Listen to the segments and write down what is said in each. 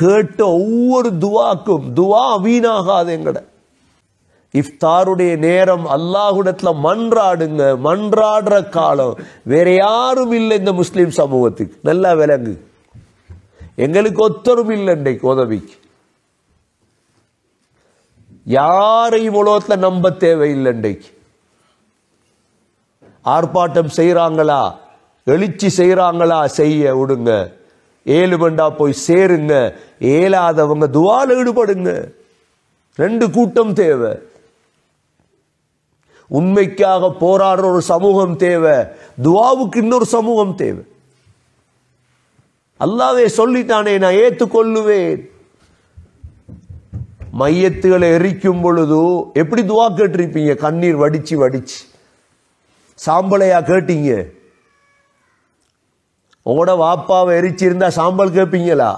கேட்ட ஒவ்வொரு துவாக்கும் துவா வீணாகாது எங்கட இஃப்தாருடைய நேரம் அல்லாஹுடத்துல மன்றாடுங்க மன்றாடுற காலம் வேற யாரும் இல்லை இந்த முஸ்லீம் சமூகத்துக்கு நல்லா விளங்கு எங்களுக்கு ஒத்தரும் இல்லை இன்றைக்கு உதவிக்கு யாரையும் உலகத்தில் நம்ப தேவையில்லை இன்றைக்கு ஆர்ப்பாட்டம் செய்கிறாங்களா எழுச்சி செய்கிறாங்களா செய்ய விடுங்க ஏழு பண்டா போய் சேருங்க ஏலாதவங்க துவால ஈடுபடுங்க ரெண்டு கூட்டம் தேவை உண்மைக்காக போராடுற ஒரு சமூகம் தேவை துவாவுக்கு இன்னொரு சமூகம் தேவை அல்லாவே சொல்லித்தானே நான் ஏற்றுக்கொள்ளுவேன் மையத்துகளை எரிக்கும் பொழுது எப்படி துவா கேட்டிருப்பீங்க கண்ணீர் வடிச்சு வடிச்சு சாம்பலையா கேட்டீங்க உங்களோட வாப்பாவை எரிச்சிருந்தா சாம்பல் கேட்பீங்களா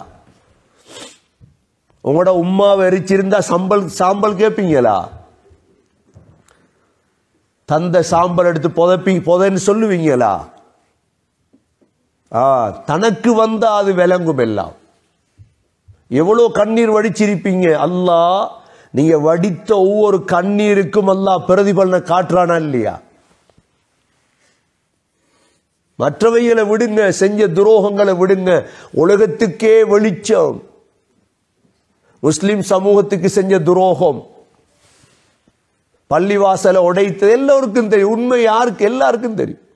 உங்களோட உம்மாவை எரிச்சிருந்தா சம்பல் சாம்பல் கேட்பீங்களா தந்த சாம்பல் எடுத்து புதப்பி புதைன்னு சொல்லுவீங்களா ஆ தனக்கு வந்தால் அது விளங்கும் எல்லாம் எவ்வளோ கண்ணீர் வடிச்சிருப்பீங்க அல்லா நீங்கள் வடித்த ஒவ்வொரு கண்ணீருக்கும் அல்லா பிரதிபலனை காட்டுறானா இல்லையா மற்றவைகளை விடுங்க செஞ்ச துரோகங்களை விடுங்க உலகத்துக்கே வெளிச்சம் முஸ்லிம் சமூகத்துக்கு செஞ்ச துரோகம் பள்ளிவாசலை உடைத்தது எல்லோருக்கும் தெரியும் உண்மை யாருக்கு எல்லாருக்கும் தெரியும்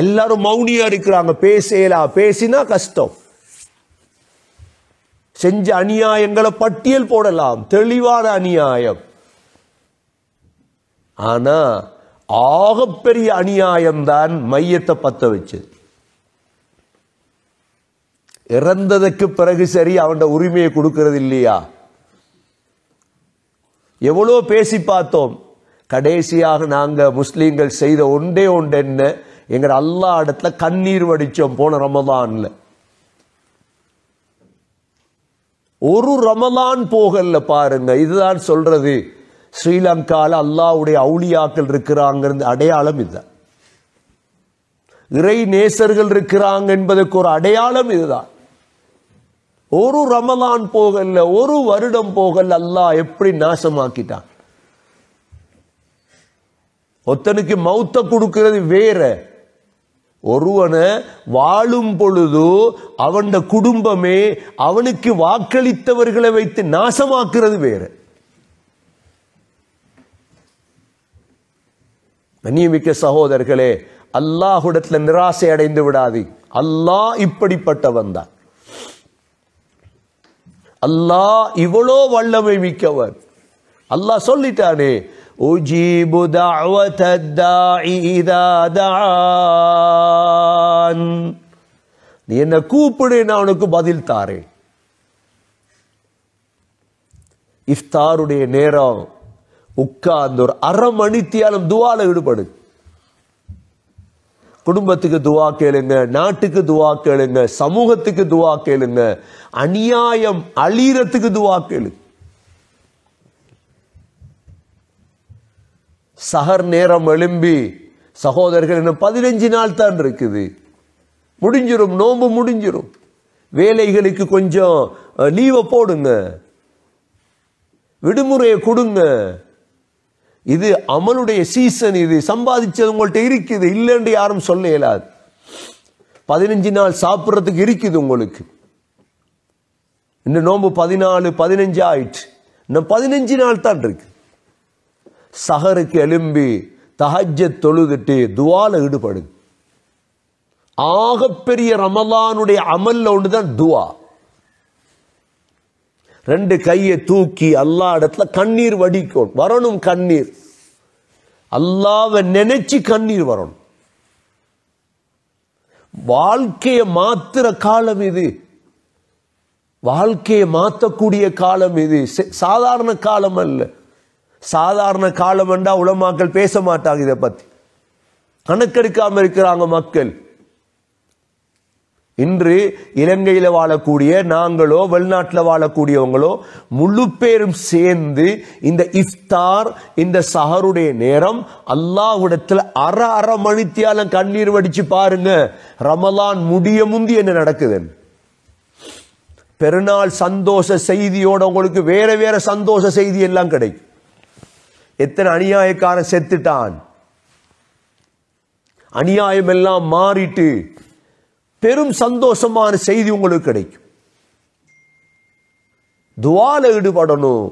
எல்லாரும் மௌனியா இருக்கிறாங்க பேசலா பேசினா கஷ்டம் செஞ்ச அநியாயங்களை பட்டியல் போடலாம் தெளிவான அநியாயம் ஆனா ஆகப்பெரிய அநியாயம்தான் மையத்தை பற்ற வச்சது இறந்ததுக்கு பிறகு சரி அவன் உரிமையை கொடுக்கறது இல்லையா எவ்வளோ பேசி பார்த்தோம் கடைசியாக நாங்கள் முஸ்லீம்கள் செய்த ஒன்றே ஒன்று என்ன எங்கள் அல்லா இடத்துல கண்ணீர் வடித்தோம் போன ரமதான்ல ஒரு ரமதான் போகல பாருங்க இதுதான் சொல்றது ஸ்ரீலங்காவில் அல்லாவுடைய அவுளியாக்கள் இருக்கிறாங்கிறது அடையாளம் இதுதான் இறை நேசர்கள் இருக்கிறாங்க என்பதற்கு ஒரு அடையாளம் இதுதான் ஒரு ரமலான் போகல ஒரு வருடம் போகல அல்லாஹ் எப்படி நாசமாக்கிட்டான் ஒத்தனுக்கு மௌத்த கொடுக்கிறது வேற ஒருவனை வாழும் பொழுது அவன் குடும்பமே அவனுக்கு வாக்களித்தவர்களை வைத்து நாசமாக்குறது வேற கண்ணியமிக்க சகோதரர்களே அல்லாஹுடத்தில் நிராசை அடைந்து விடாது அல்லாஹ் இப்படிப்பட்டவன் தான் அல்லாஹ் இவ்வளோ வல்லமை மிக்கவன் அல்லாஹ் சொல்லிட்டானே உஜீபு தான் நீ என்ன கூப்பிடு நான் உனக்கு பதில் தாரேன் இஃப்தாருடைய நேரம் உட்கார்ந்து ஒரு அரை மணித்தியாலும் துவால ஈடுபடு குடும்பத்துக்கு துவா கேளுங்க நாட்டுக்கு துவா கேளுங்க சமூகத்துக்கு துவா கேளுங்க அநியாயம் அழியறத்துக்கு துவா கேளு சகர் நேரம் எழும்பி சகோதரர்கள் இன்னும் பதினஞ்சு நாள் தான் இருக்குது முடிஞ்சிடும் நோம்பு முடிஞ்சிடும் வேலைகளுக்கு கொஞ்சம் லீவை போடுங்க விடுமுறையை கொடுங்க இது அமலுடைய சீசன் இது சம்பாதிச்சது உங்கள்கிட்ட இருக்குது இல்லைன்னு யாரும் சொல்ல இயலாது பதினஞ்சு நாள் சாப்பிட்றதுக்கு இருக்குது உங்களுக்கு இந்த நோம்பு பதினாலு பதினஞ்சு ஆயிடுச்சு இன்னும் பதினஞ்சு நாள் தான் இருக்கு சகருக்கு எலும்பி தகஜ தொழுதுட்டு துவால ஈடுபடுது ஆகப்பெரிய ரமலானுடைய அமல்ல ஒன்று தான் துவா ரெண்டு கையை தூக்கி அல்லா இடத்துல கண்ணீர் வடிக்கும் வரணும் கண்ணீர் அல்லாவை நினைச்சு கண்ணீர் வரணும் வாழ்க்கையை மாத்துற காலம் இது வாழ்க்கையை மாத்தக்கூடிய காலம் இது சாதாரண காலம் அல்ல சாதாரண காலம் என்றா உலமாக்கள் பேச மாட்டாங்க இதை பத்தி கணக்கெடுக்காம இருக்கிறாங்க மக்கள் இன்று இலங்கையில் வாழக்கூடிய நாங்களோ வெளிநாட்டில் வாழக்கூடியவங்களோ முழு பேரும் சேர்ந்து இந்த இஃப்தார் இந்த சஹருடைய நேரம் அல்லாஹ்விடத்தில் அற அற மணித்தியாலம் கண்ணீர் வடிச்சு பாருங்க ரமலான் முடிய முந்தி என்ன நடக்குதுன்னு பெருநாள் சந்தோஷ செய்தியோட உங்களுக்கு வேற வேற சந்தோஷ செய்தி எல்லாம் கிடைக்கும் எத்தனை அநியாயக்காரன் செத்துட்டான் அநியாயம் எல்லாம் மாறிட்டு பெரும் சந்தோஷமான செய்தி உங்களுக்கு கிடைக்கும் துவால ஈடுபடணும்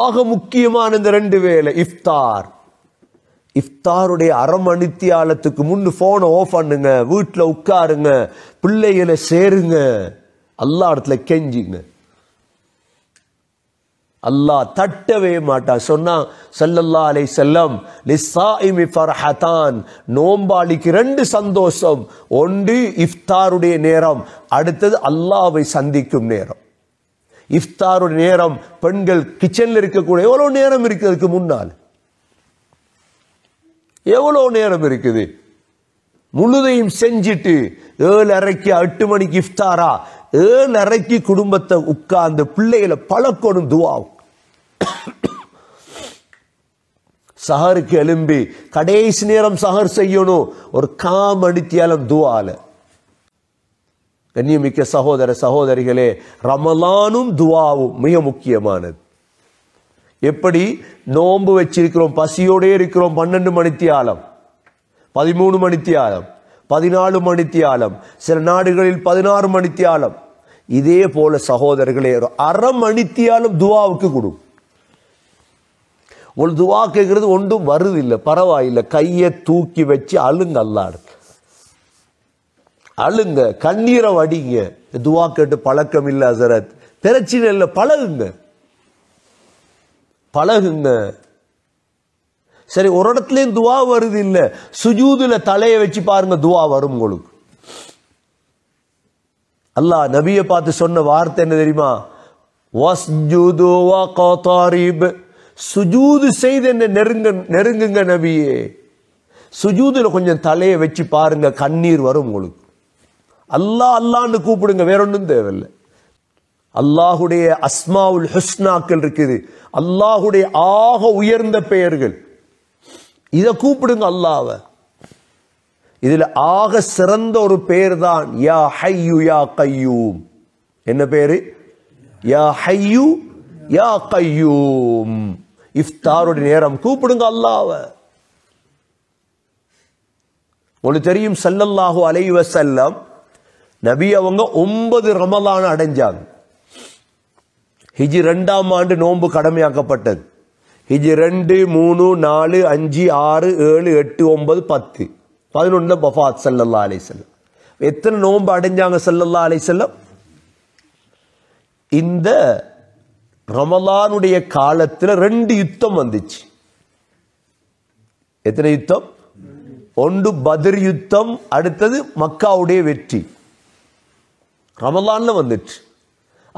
ஆக முக்கியமான இந்த ரெண்டு வேலை இஃப்தார் இஃப்தாருடைய அரை மணி தியாலத்துக்கு முன்னு ஃபோனை ஆஃப் பண்ணுங்க வீட்டில் உட்காருங்க பிள்ளைகளை சேருங்க எல்லா இடத்துல கெஞ்சிங்க அல்லாஹ் தட்டவே மாட்டா சொன்னா சல்லல்லா அலை செல்லம் ஃபர்ஹதான் நோம்பாளிக்கு ரெண்டு சந்தோஷம் ஒன்று இஃப்தாருடைய நேரம் அடுத்தது அல்லாவை சந்திக்கும் நேரம் இஃப்தாருடைய நேரம் பெண்கள் கிச்சனில் இருக்கக்கூடிய எவ்வளோ நேரம் இருக்கிறதுக்கு முன்னால் எவ்வளோ நேரம் இருக்குது முழுதையும் செஞ்சுட்டு ஏழு அரைக்கு எட்டு மணிக்கு இஃப்தாரா ஏழு அரைக்கு குடும்பத்தை உட்கார்ந்து பிள்ளைகளை பழக்கணும் துவாவும் சஹருக்கு எலும்பி கடைசி நேரம் சஹர் செய்யணும் ஒரு காம் அடித்தியாலும் துவால கண்ணியமிக்க சகோதர சகோதரிகளே ரமலானும் துவாவும் மிக முக்கியமானது எப்படி நோன்பு வச்சிருக்கிறோம் பசியோட இருக்கிறோம் பன்னெண்டு மணித்தியாலம் பதிமூணு மணித்தியாலம் பதினாலு மணித்தியாலம் சில நாடுகளில் பதினாறு மணித்தியாலம் இதே போல சகோதரர்களே அரை மணித்தியாலும் துவாவுக்கு கொடுக்கும் ஒரு கேட்கறது ஒன்றும் வருது இல்லை பரவாயில்லை கையை தூக்கி வச்சு அழுங்க அல்லா இருக்கு அழுங்க கண்ணீரை வடிங்க துவா கேட்டு பழக்கம் இல்லை அசரத் பிரச்சனை இல்லை பழகுங்க பழகுங்க சரி ஒரு இடத்துலையும் துவா வருது இல்லை சுஜூதில் தலையை வச்சு பாருங்க துவா வரும் உங்களுக்கு அல்லாஹ் நபியை பார்த்து சொன்ன வார்த்தை என்ன தெரியுமா சுஜூது செய்து என்ன நெருங்க நெருங்குங்க நபியே சுஜூதில் கொஞ்சம் தலையை வச்சு பாருங்க கண்ணீர் வரும் உங்களுக்கு அல்லா அல்லான்னு கூப்பிடுங்க வேற ஒன்றும் தேவையில்லை அல்லாஹுடைய அஸ்மாவுல் ஹுஸ்னாக்கள் இருக்குது அல்லாஹுடைய ஆக உயர்ந்த பெயர்கள் இதை கூப்பிடுங்க அல்லாவை இதில் ஆக சிறந்த ஒரு பெயர் தான் யா ஹையு யா கையூம் என்ன பேரு யா ஹையு யா கையூம் இஃப்தாருடைய நேரம் கூப்பிடுங்க அல்லாவ உங்களுக்கு தெரியும் சல்லல்லாஹு அலைவ செல்லம் நபி அவங்க ஒன்பது ரமலான் அடைஞ்சாங்க ஹிஜி ரெண்டாம் ஆண்டு நோன்பு கடமையாக்கப்பட்டது ஹிஜி ரெண்டு மூணு நாலு அஞ்சு ஆறு ஏழு எட்டு ஒன்பது பத்து பதினொன்னு பஃபாத் செல்லல்லா அலை செல்லம் எத்தனை நோன்பு அடைஞ்சாங்க செல்லல்லா அலை செல்லம் இந்த ரமலானுடைய காலத்தில் ரெண்டு யுத்தம் வந்துச்சு எத்தனை யுத்தம் ஒன்று பதிர் யுத்தம் அடுத்தது மக்காவுடைய வெற்றி ரமலான்ல வந்துச்சு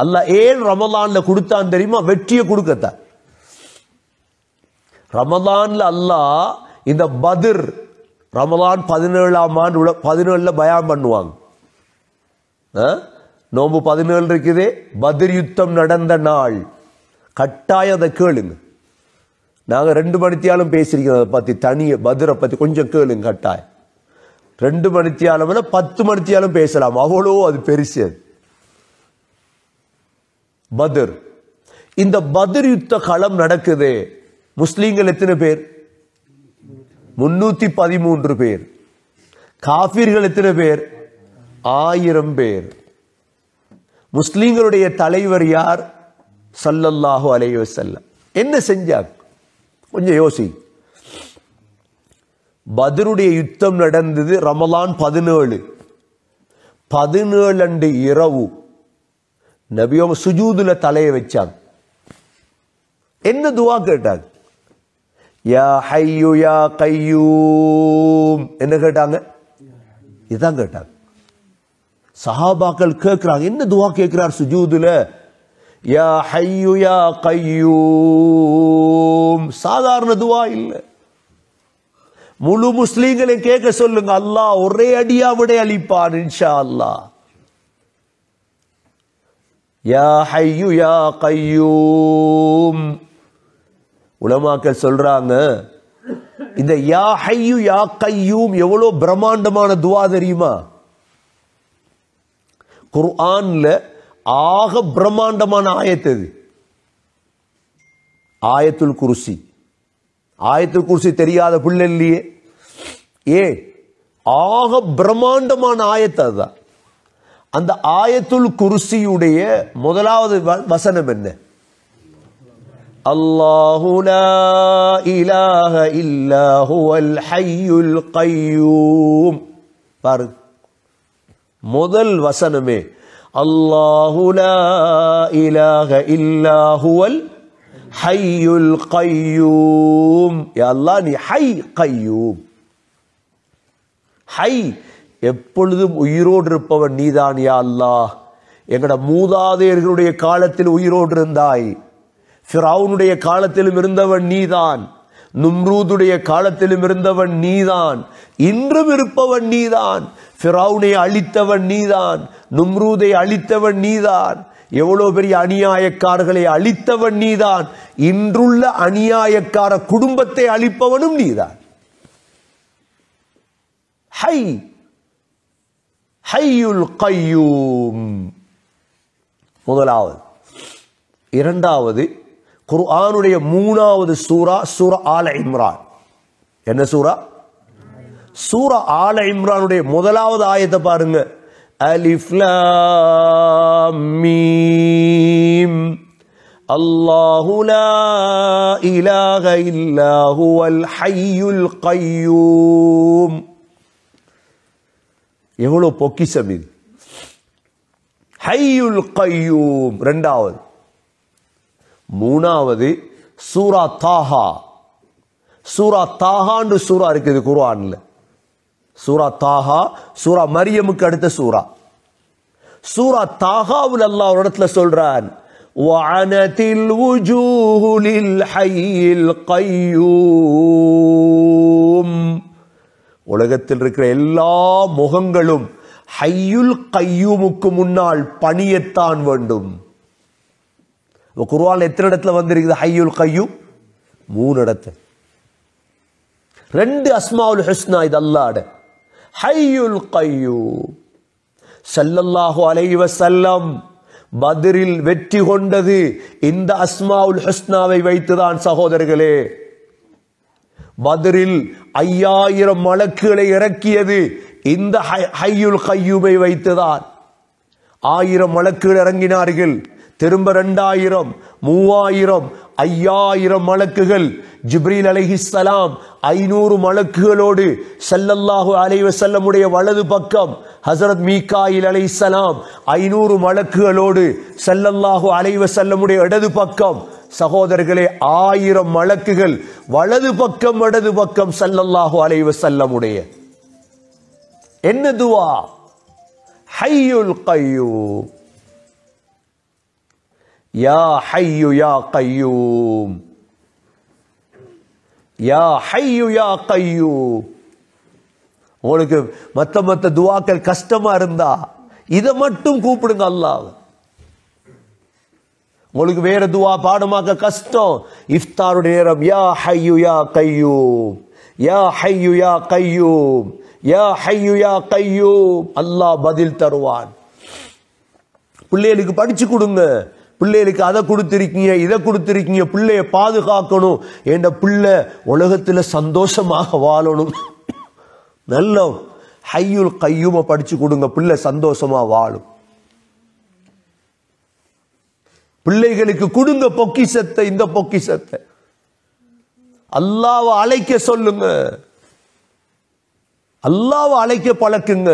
அல்ல ஏன் ரமலான்ல கொடுத்தான் தெரியுமா வெற்றியை கொடுக்கத்த ரமலான்ல அல்லாஹ் இந்த பதிர் ரமலான் பதினேழாம் ஆண்டு பதினேழுல பயம் பண்ணுவாங்க நோம்பு பதினேழு இருக்குது பதிர் யுத்தம் நடந்த நாள் கட்டாயம் அதை கேளுங்க நாங்கள் ரெண்டு மணித்தியாலும் பேசியிருக்கிறோம் அதை பற்றி தனியை பதுரை பற்றி கொஞ்சம் கேளுங்க கட்டாயம் ரெண்டு மணித்தியாலும் இல்லை பத்து மணித்தியாலும் பேசலாம் அவ்வளோ அது பெருசு அது பதுர் இந்த பதுர் யுத்த களம் நடக்குது முஸ்லீம்கள் எத்தனை பேர் முன்னூத்தி பதிமூன்று பேர் காபிர்கள் எத்தனை பேர் ஆயிரம் பேர் முஸ்லீம்களுடைய தலைவர் யார் சல்லல்லாஹோ அலையோ செல்ல என்ன செஞ்சாங்க கொஞ்சம் யோசி பதருடைய யுத்தம் நடந்தது ரமலான் பதினேழு பதினேழு அண்டு இரவு நபியோ சுஜூதுல தலையை வச்சாங்க என்ன துவா கேட்டாங்க யா ஹையு யா கையூம் என்ன கேட்டாங்க இதான் கேட்டாங்க சஹாபாக்கள் கேட்கிறாங்க என்ன துவா கேட்கிறார் சுஜூதுல யா ஹையு யா கையூம் சாதாரண துவா இல்லை முழு முஸ்லீம்களை கேட்க சொல்லுங்க அல்லாஹ் ஒரே அடியா விட அளிப்பான் இன்ஷா அல்லாஹ் யா ஹையு யா கையூம் உலமாக்கள் சொல்றாங்க இந்த யா ஹையு யா கையூம் எவ்வளவு பிரம்மாண்டமான துவா தெரியுமா குர்ஆன்ல ஆக பிரம்மாண்டமான ஆயத்து அது ஆயத்துல் குருசி ஆயத்துல் குருசி தெரியாத பிள்ளை இல்லையே ஏ ஆக பிரம்மாண்டமான ஆயத்து அதுதான் அந்த ஆயத்துல் குருசியுடைய முதலாவது வசனம் என்ன அல்லாஹுலா இலாஹ ஹையுல் முதல் வசனமே الله لا إله إلا هو الحي القيوم يا الله ني حي قيوم ஹை எப்பொழுதும் உயிரோடு இருப்பவன் நீதான் யா அல்லாஹ் எங்களோட மூதாதையர்களுடைய காலத்தில் உயிரோடு இருந்தாய் ஃபிரவுனுடைய காலத்திலும் இருந்தவன் நீதான் நும்ரூதுடைய காலத்திலும் இருந்தவன் நீதான் இன்றும் இருப்பவன் நீதான் ஃபிரௌனை அழித்தவன் நீதான் நும்ரூதை அழித்தவன் நீதான் எவ்வளோ பெரிய அநியாயக்காரர்களை அழித்தவன் நீதான் இன்றுள்ள அநியாயக்கார குடும்பத்தை அழிப்பவனும் நீதான் ஹை ஹையுல் கையூம் முதலாவது இரண்டாவது குர்ஆனுடைய மூணாவது சூரா சூரா ஆல இம்ரான் என்ன சூரா சூரா ஆல இம்ரானுடைய முதலாவது ஆயத்தை பாருங்க அலிஃப்லாமீம் அல்லாஹு லா இல்லாஹு அல் ஹுவல் ஹய்யுல் கய்யூம் எவ்வளோ பொக்கிசம் இது ஹையுல் கையூம் ரெண்டாவது மூணாவது சூரா தாஹா சூரா தாஹான்னு சூறா இருக்குது குர்ஆனில் சூரா தாஹா சூரா மரியமுக்கு அடுத்த சூரா சூரா தாஹாவில் அல்லாஹ் ஒரு இடத்துல சொல்றான் وعنت الوجوه للحي القيوم உலகத்தில் இருக்கிற எல்லா முகங்களும் ஹையுல் கையூமுக்கு முன்னால் பணியத்தான் வேண்டும் இப்போ குர்வான் எத்தனை இடத்துல வந்திருக்குது ஹையுல் கையும் மூணு இடத்து ரெண்டு அஸ்மாவுல் ஹிஸ்னா இது அல்லாட ஹையுல் கையூ சல்லல்லாஹு அலைவ செல்லம் பதிரில் வெற்றி கொண்டது இந்த அஸ்மாவுல் ஹிஸ்னாவை வைத்துதான் சகோதரர்களே பதிரில் ஐயாயிரம் மலக்குகளை இறக்கியது இந்த ஹையுல் கையூமை வைத்துதான் ஆயிரம் மலக்குகள் இறங்கினார்கள் திரும்ப ரெண்டாயிரம் மூவாயிரம் ஐயாயிரம் மலக்குகள் ஜிப்ரீல் அலஹிஸ்லாம் ஐநூறு மலக்குகளோடு செல்லல்லாஹு செல்லமுடைய வலது பக்கம் ஹசரத் மீகாயில் சலாம் ஐநூறு மலக்குகளோடு செல்லல்லாஹு செல்லமுடைய இடது பக்கம் சகோதரர்களே ஆயிரம் மலக்குகள் வலது பக்கம் இடது பக்கம் செல்லல்லாஹு செல்லமுடைய என்ன துவா ஹையுல் கையூ யா ஹையு யா கையூம் யா ஹையு யா கையூ உங்களுக்கு மற்ற மற்ற துவாக்கள் கஷ்டமா இருந்தா இதை மட்டும் கூப்பிடுங்க அல்லாஹ் உங்களுக்கு வேற துவா பாடமாக்க கஷ்டம் இஃப்தாருடைய நேரம் யா ஹையு யா கையூம் யா ஹையு யா கையூம் யா ஹையு யா கையூம் அல்லாஹ் பதில் தருவான் பிள்ளைகளுக்கு படிச்சு கொடுங்க பிள்ளைகளுக்கு அதை கொடுத்துருக்கீங்க இதை கொடுத்துருக்கீங்க பிள்ளைய பாதுகாக்கணும் என்ற பிள்ளை உலகத்தில் சந்தோஷமாக வாழணும் நல்ல ஹையுள் கையுமா படிச்சு கொடுங்க பிள்ளை சந்தோஷமா வாழும் பிள்ளைகளுக்கு கொடுங்க பொக்கிசத்தை இந்த பொக்கிசத்தை அல்லாவை அழைக்க சொல்லுங்க அல்லாவை அழைக்க பழக்குங்க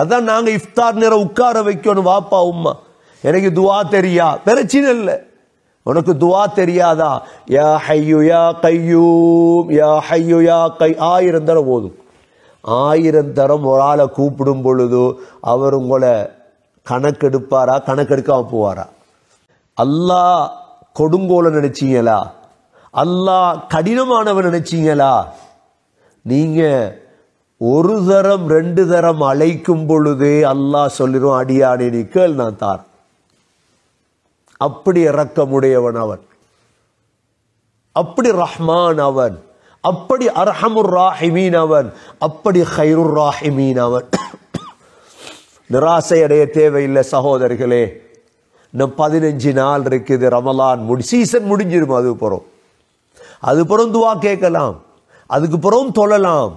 அதான் நாங்க இஃப்தார் நேரம் உட்கார வைக்கணும் வாப்பா உமா எனக்கு துவா தெரியா பிரச்சனை இல்லை உனக்கு துவா தெரியாதா யா ஹையு யா கையூம் யா ஹையு யா கை ஆயிரம் தரம் போதும் ஆயிரம் தரம் ஒரு ஆளை கூப்பிடும் பொழுது அவர் உங்களை கணக்கெடுப்பாரா கணக்கெடுக்காம போவாரா அல்லா கொடுங்கோலை நினைச்சீங்களா அல்லா கடினமானவன் நினைச்சீங்களா நீங்கள் ஒரு தரம் ரெண்டு தரம் அழைக்கும் பொழுதே அல்லாஹ் சொல்லிடும் அடியானே நீ கேள் நான் தார் அப்படி இறக்கமுடையவன் அவன் அப்படி ரஹ்மான் அவன் அப்படி அர்ஹமுர் ராஹிமீன் அவன் அப்படி ஹைருர் ராஹிமீன் அவன் நிராசை அடைய தேவையில்லை சகோதரர்களே இன்னும் பதினஞ்சு நாள் இருக்குது ரமலான் முடி சீசன் முடிஞ்சிரும் அது புறம் அது புறம் துவா கேட்கலாம் அதுக்கு புறம் தொழலாம்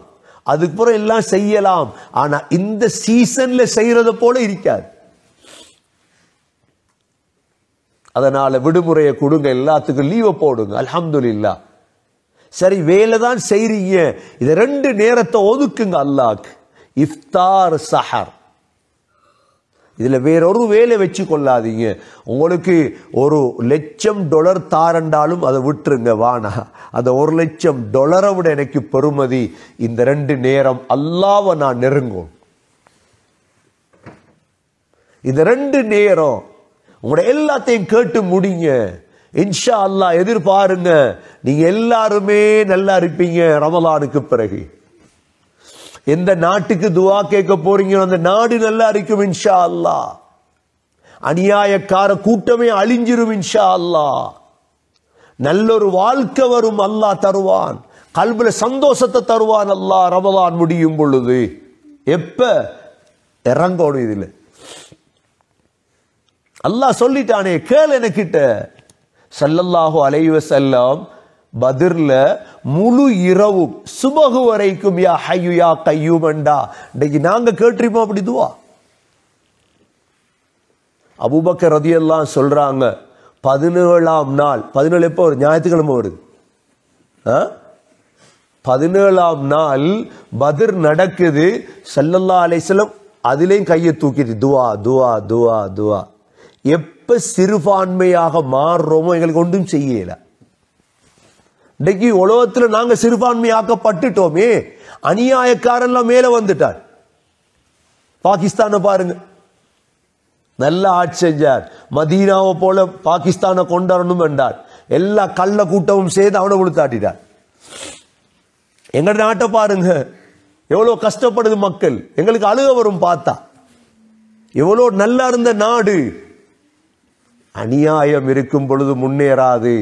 அதுக்கு புறம் எல்லாம் செய்யலாம் ஆனால் இந்த சீசனில் செய்கிறத போல இருக்காது அதனால விடுமுறையை கொடுங்க எல்லாத்துக்கும் லீவை போடுங்க இல்லா சரி வேலை தான் செய்றீங்க இதை ரெண்டு நேரத்தை ஒதுக்குங்க அல்லாக்கு இஃப்தார் சஹர் இதில் வேறொரு வேலை வச்சு கொள்ளாதீங்க உங்களுக்கு ஒரு லட்சம் டொலர் தாரண்டாலும் அதை விட்டுருங்க வானா அந்த ஒரு லட்சம் டொலரை விட எனக்கு பெருமதி இந்த ரெண்டு நேரம் அல்லாவை நான் நெருங்கும் இந்த ரெண்டு நேரம் உங்களோட எல்லாத்தையும் கேட்டு முடிங்க இன்ஷா அல்லா எதிர்பாருங்க நீங்க எல்லாருமே நல்லா இருப்பீங்க ரமலானுக்கு பிறகு எந்த நாட்டுக்கு துவா கேட்க போறீங்க அந்த நாடு நல்லா இருக்கும் இன்ஷா அல்லா அநியாயக்கார கூட்டமே அழிஞ்சிரும் இன்ஷா அல்லா நல்ல ஒரு வாழ்க்கை வரும் அல்லா தருவான் கல்வில சந்தோஷத்தை தருவான் அல்லா ரமலான் முடியும் பொழுது எப்ப இறங்கணும் இதில் அல்லாஹ் சொல்லிட்டானே கேள் எனக்கிட்ட சல்லல்லாஹோ அலைவ செல்லாம் பதிர்ல முழு இரவும் சுபகு வரைக்கும் யா ஹையு யா கையுமண்டா இன்னைக்கு நாங்க கேட்டிருப்போம் அப்படி துவா அபுபக்க ரதியெல்லாம் சொல்றாங்க பதினேழாம் நாள் பதினேழு எப்போ ஒரு ஞாயிற்றுக்கிழமை வருது பதினேழாம் நாள் பதிர் நடக்குது சல்லல்லா அலைசலம் அதுலேயும் கையை தூக்கிட்டு துவா துவா துவா துவா எப்போ சிறுபான்மையாக மாறுறோமோ எங்களுக்கு ஒன்றும் செய்யல இன்றைக்கு உலகத்தில் நாங்கள் சிறுபான்மையாக்கப்பட்டுட்டோமே அநியாயக்காரெல்லாம் மேலே வந்துட்டார் பாகிஸ்தானை பாருங்க நல்ல ஆட்சி செஞ்சார் மதீனாவை போல பாகிஸ்தானை கொண்டாடணும் என்றார் எல்லா கள்ள கூட்டமும் சேர்ந்து அவனை கொடுத்தாட்டார் எங்கள் நாட்டை பாருங்க எவ்வளோ கஷ்டப்படுது மக்கள் எங்களுக்கு அழுக வரும் பார்த்தா எவ்வளோ நல்லா இருந்த நாடு அநியாயம் இருக்கும் பொழுது முன்னேறாது